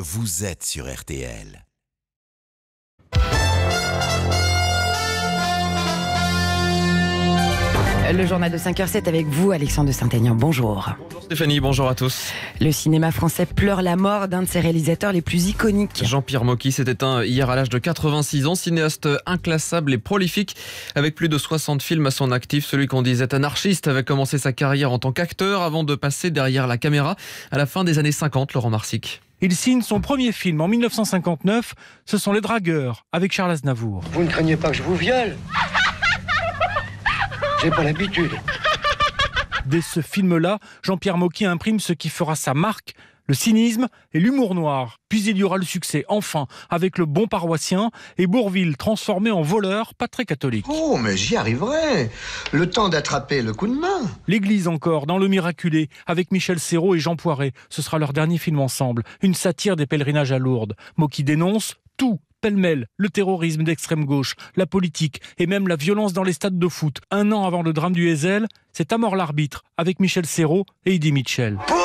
Vous êtes sur RTL. Le journal de 5h07 avec vous, Alexandre de Saint-Aignan. Bonjour. Bonjour Stéphanie, bonjour à tous. Le cinéma français pleure la mort d'un de ses réalisateurs les plus iconiques. Jean-Pierre Mocky s'est éteint hier à l'âge de 86 ans, cinéaste inclassable et prolifique, avec plus de 60 films à son actif. Celui qu'on disait anarchiste avait commencé sa carrière en tant qu'acteur avant de passer derrière la caméra à la fin des années 50, Laurent Marsic. Il signe son premier film en 1959, ce sont Les Dragueurs, avec Charles Aznavour. Vous ne craignez pas que je vous viole J'ai pas l'habitude. Dès ce film-là, Jean-Pierre Mocky imprime ce qui fera sa marque le cynisme et l'humour noir. Puis il y aura le succès, enfin, avec le bon paroissien et Bourville transformé en voleur, pas très catholique. Oh, mais j'y arriverai Le temps d'attraper le coup de main L'Église encore, dans Le Miraculé, avec Michel Serrault et Jean Poiret. Ce sera leur dernier film ensemble, une satire des pèlerinages à Lourdes. Mot qui dénonce tout pêle-mêle, le terrorisme d'extrême gauche, la politique et même la violence dans les stades de foot. Un an avant le drame du Hazel, c'est à mort l'arbitre avec Michel Serrault et Eddie Mitchell. Pourri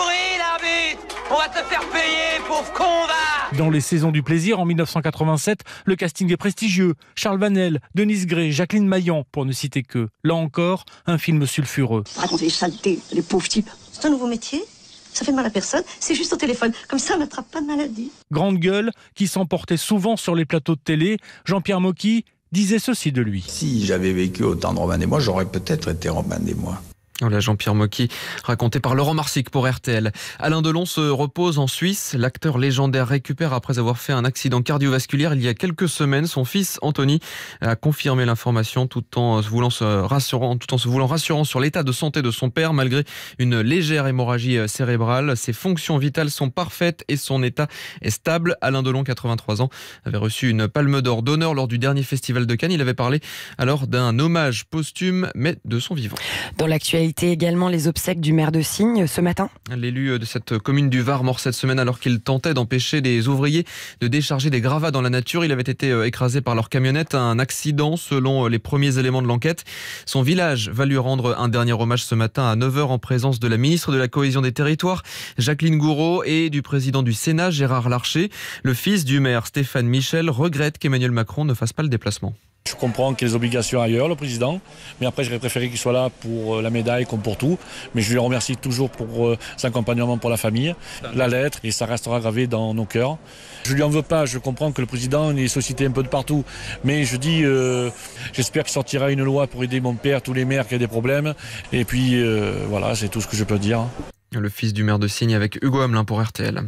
on va te faire payer, pauvre con, va Dans les saisons du plaisir, en 1987, le casting est prestigieux. Charles Vanel, Denise Gray, Jacqueline Maillan, pour ne citer que, là encore, un film sulfureux. Racontez les les pauvres types. C'est un nouveau métier ça fait mal à personne, c'est juste au téléphone. Comme ça, on n'attrape pas de maladie. Grande gueule, qui s'emportait souvent sur les plateaux de télé, Jean-Pierre Mocky disait ceci de lui. Si j'avais vécu autant de Romain et moi, j'aurais peut-être été Romain des moi. Hein, Jean-Pierre Mocky, raconté par Laurent Marsic pour RTL. Alain Delon se repose en Suisse. L'acteur légendaire récupère après avoir fait un accident cardiovasculaire il y a quelques semaines. Son fils Anthony a confirmé l'information tout en se voulant rassurant, tout en se voulant rassurant sur l'état de santé de son père malgré une légère hémorragie euh, cérébrale. Ses fonctions vitales sont parfaites et son état est stable. Alain Delon, 83 ans, avait reçu une palme d'or d'honneur lors du dernier festival de Cannes. Il avait parlé alors d'un hommage posthume, mais de son vivant. Dans l'actualité également les obsèques du maire de Signe ce matin. L'élu de cette commune du Var mort cette semaine alors qu'il tentait d'empêcher des ouvriers de décharger des gravats dans la nature. Il avait été euh, écrasé par leur camionnette. Un accident selon euh, les premiers éléments de l'enquête. Son village va lui rendre un dernier hommage ce matin à 9h en présence de la ministre de la Cohésion des Territoires, Jacqueline Gouraud, et du président du Sénat, Gérard Larcher. Le fils du maire, Stéphane Michel, regrette qu'Emmanuel Macron ne fasse pas le déplacement. Je comprends qu'il y a des obligations ailleurs, le président, mais après j'aurais préféré qu'il soit là pour euh, la médaille comme pour tout. Mais je lui remercie toujours pour son euh, accompagnement pour la famille, la lettre, et ça restera gravé dans nos cœurs. Je lui en veux pas, je comprends que le président est sollicité un peu de partout, mais je dis, euh, j'espère qu'il sortira une loi pour aider mon père, tous les maires qui ont des problèmes, et puis voilà, c'est tout ce que je peux dire. Le fils du maire de Signe avec Hugo Hamelin pour RTL.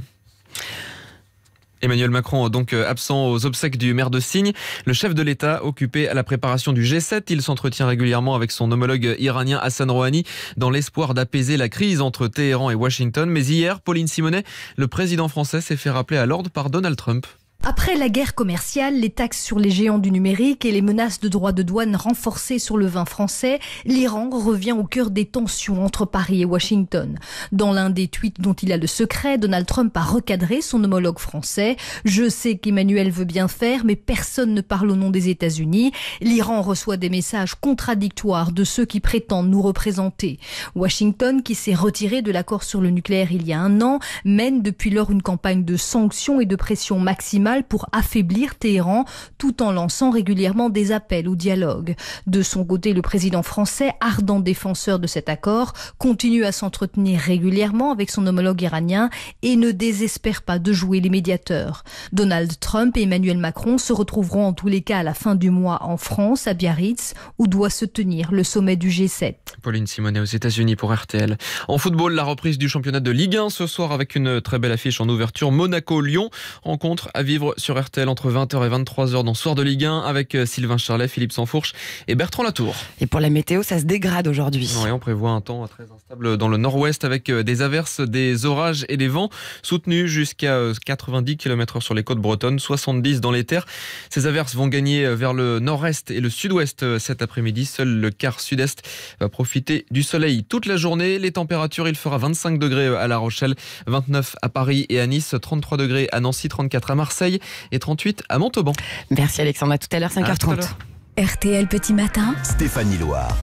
Emmanuel Macron donc euh, absent aux obsèques du maire de Signe. Le chef de l'État occupé à la préparation du G7, il s'entretient régulièrement avec son homologue iranien Hassan Rouhani dans l'espoir d'apaiser la crise entre Téhéran et Washington. Mais hier, Pauline Simonet, le président français s'est fait rappeler à l'ordre par Donald Trump. Après la guerre commerciale, les taxes sur les géants du numérique et les menaces de droits de douane renforcées sur le vin français, l'Iran revient au cœur des tensions entre Paris et Washington. Dans l'un des tweets dont il a le secret, Donald Trump a recadré son homologue français. Je sais qu'Emmanuel veut bien faire, mais personne ne parle au nom des États-Unis. L'Iran reçoit des messages contradictoires de ceux qui prétendent nous représenter. Washington, qui s'est retiré de l'accord sur le nucléaire il y a un an, mène depuis lors une campagne de sanctions et de pression maximale pour affaiblir Téhéran tout en lançant régulièrement des appels ou dialogue. De son côté, le président français, ardent défenseur de cet accord, continue à s'entretenir régulièrement avec son homologue iranien et ne désespère pas de jouer les médiateurs. Donald Trump et Emmanuel Macron se retrouveront en tous les cas à la fin du mois en France, à Biarritz, où doit se tenir le sommet du G7. Pauline Simonet aux États-Unis pour RTL. En football, la reprise du championnat de Ligue 1 ce soir avec une très belle affiche en ouverture Monaco-Lyon, rencontre à sur RTL entre 20h et 23h dans Soir de Ligue 1 avec euh, Sylvain Charlet, Philippe Sanfourche et Bertrand Latour. Et pour la météo, ça se dégrade aujourd'hui. Oui, on prévoit un temps très instable dans le nord-ouest avec euh, des averses, des orages et des vents soutenus jusqu'à 90 euh, km/h sur les côtes bretonnes, 70 dans les terres. Ces averses vont gagner vers le nord-est et le sud-ouest cet après-midi. Seul le quart sud-est va profiter du soleil toute la journée. Les températures, il fera 25 degrés à La Rochelle, 29 à Paris et à Nice, 33 degrés à Nancy, 34 à Marseille et 38 à Montauban. Merci Alexandre, à tout à l'heure 5h30. RTL Petit Matin. Stéphanie Loire.